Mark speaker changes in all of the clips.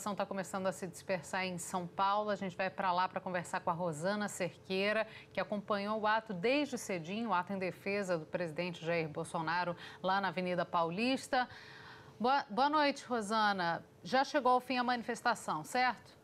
Speaker 1: situação está começando a se dispersar em São Paulo. A gente vai para lá para conversar com a Rosana Cerqueira, que acompanhou o ato desde cedinho, o ato em defesa do presidente Jair Bolsonaro lá na Avenida Paulista. Boa, boa noite, Rosana. Já chegou ao fim a
Speaker 2: manifestação, certo?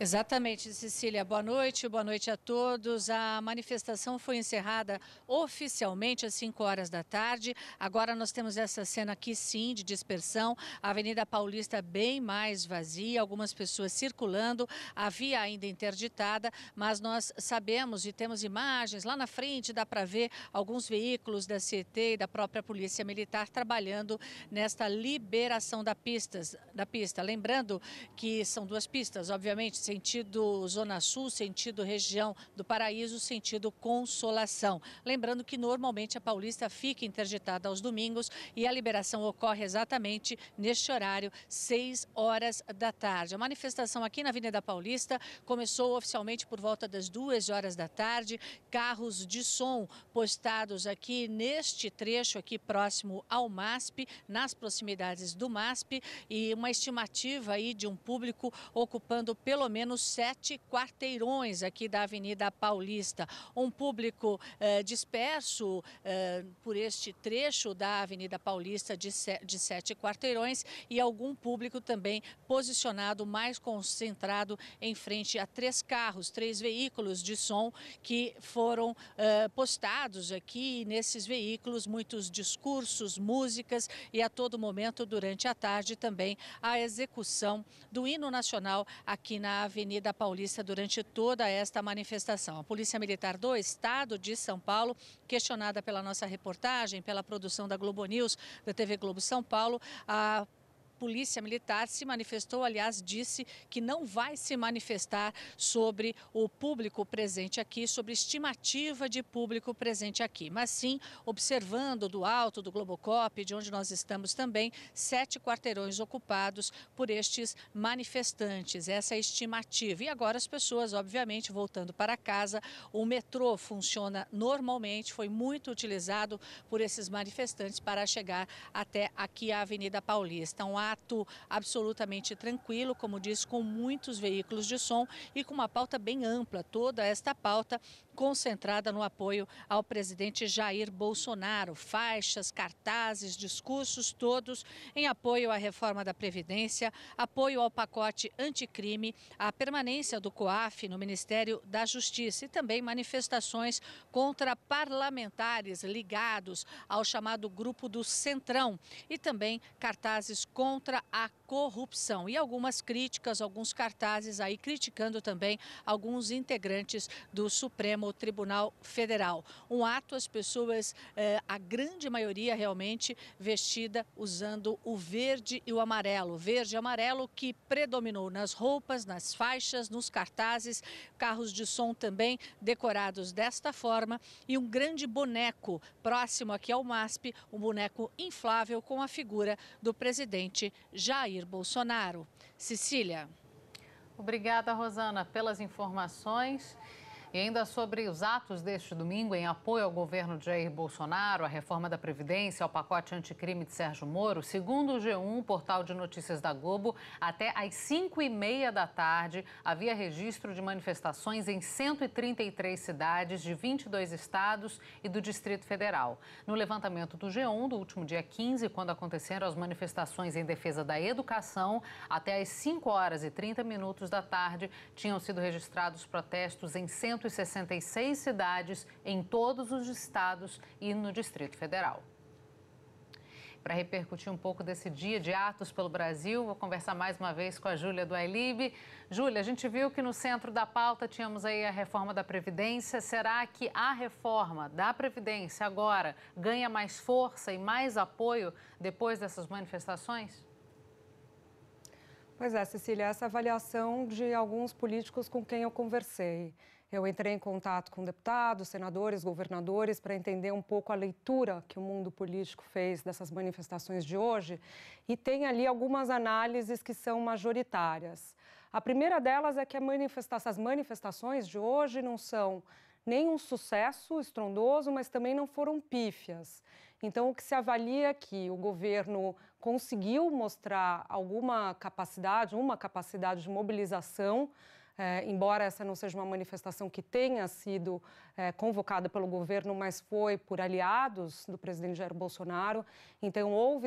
Speaker 2: Exatamente, Cecília. Boa noite, boa noite a todos. A manifestação foi encerrada oficialmente às 5 horas da tarde. Agora nós temos essa cena aqui, sim, de dispersão. A Avenida Paulista bem mais vazia, algumas pessoas circulando, a via ainda interditada, mas nós sabemos e temos imagens. Lá na frente dá para ver alguns veículos da CET e da própria Polícia Militar trabalhando nesta liberação da, pistas, da pista. Lembrando que são duas pistas, obviamente sentido Zona Sul, sentido região do Paraíso, sentido Consolação. Lembrando que normalmente a Paulista fica interditada aos domingos e a liberação ocorre exatamente neste horário, 6 horas da tarde. A manifestação aqui na Avenida Paulista começou oficialmente por volta das 2 horas da tarde. Carros de som postados aqui neste trecho aqui próximo ao MASP, nas proximidades do MASP e uma estimativa aí de um público ocupando pelo menos menos sete quarteirões aqui da Avenida Paulista. Um público eh, disperso eh, por este trecho da Avenida Paulista de, se, de sete quarteirões e algum público também posicionado mais concentrado em frente a três carros, três veículos de som que foram eh, postados aqui nesses veículos, muitos discursos, músicas e a todo momento durante a tarde também a execução do hino nacional aqui na Avenida Paulista durante toda esta manifestação. A Polícia Militar do Estado de São Paulo, questionada pela nossa reportagem, pela produção da Globo News, da TV Globo São Paulo, a Polícia Militar se manifestou, aliás, disse que não vai se manifestar sobre o público presente aqui, sobre estimativa de público presente aqui, mas sim observando do alto do Globocop, de onde nós estamos também, sete quarteirões ocupados por estes manifestantes. Essa é a estimativa. E agora as pessoas, obviamente, voltando para casa, o metrô funciona normalmente, foi muito utilizado por esses manifestantes para chegar até aqui à Avenida Paulista ato absolutamente tranquilo, como diz, com muitos veículos de som e com uma pauta bem ampla. Toda esta pauta concentrada no apoio ao presidente Jair Bolsonaro. Faixas, cartazes, discursos, todos em apoio à reforma da Previdência, apoio ao pacote anticrime, à permanência do COAF no Ministério da Justiça e também manifestações contra parlamentares ligados ao chamado Grupo do Centrão e também cartazes com contra a corrupção. E algumas críticas, alguns cartazes aí criticando também alguns integrantes do Supremo Tribunal Federal. Um ato, as pessoas, eh, a grande maioria realmente vestida usando o verde e o amarelo. Verde e amarelo que predominou nas roupas, nas faixas, nos cartazes, carros de som também decorados desta forma e um grande boneco próximo aqui ao MASP, um boneco inflável com a figura do presidente presidente Jair Bolsonaro. Cecília. Obrigada, Rosana, pelas informações.
Speaker 1: E ainda sobre os atos deste domingo em apoio ao governo de Jair Bolsonaro, à reforma da Previdência, ao pacote anticrime de Sérgio Moro, segundo o G1, portal de notícias da Globo, até às 5 e meia da tarde havia registro de manifestações em 133 cidades de 22 estados e do Distrito Federal. No levantamento do G1, do último dia 15, quando aconteceram as manifestações em defesa da educação, até às 5 horas e 30 minutos da tarde tinham sido registrados protestos em 133 166 cidades em todos os estados e no Distrito Federal. Para repercutir um pouco desse dia de atos pelo Brasil, vou conversar mais uma vez com a Júlia do Ailib. Júlia, a gente viu que no centro da pauta tínhamos aí a reforma da Previdência. Será que a reforma da Previdência agora ganha mais força e mais apoio depois dessas manifestações?
Speaker 3: Pois é, Cecília, essa avaliação de alguns políticos com quem eu conversei. Eu entrei em contato com deputados, senadores, governadores para entender um pouco a leitura que o mundo político fez dessas manifestações de hoje. E tem ali algumas análises que são majoritárias. A primeira delas é que manifesta essas manifestações de hoje não são nem um sucesso estrondoso, mas também não foram pífias. Então, o que se avalia é que o governo conseguiu mostrar alguma capacidade, uma capacidade de mobilização. É, embora essa não seja uma manifestação que tenha sido é, convocada pelo governo, mas foi por aliados do presidente Jair Bolsonaro. Então, houve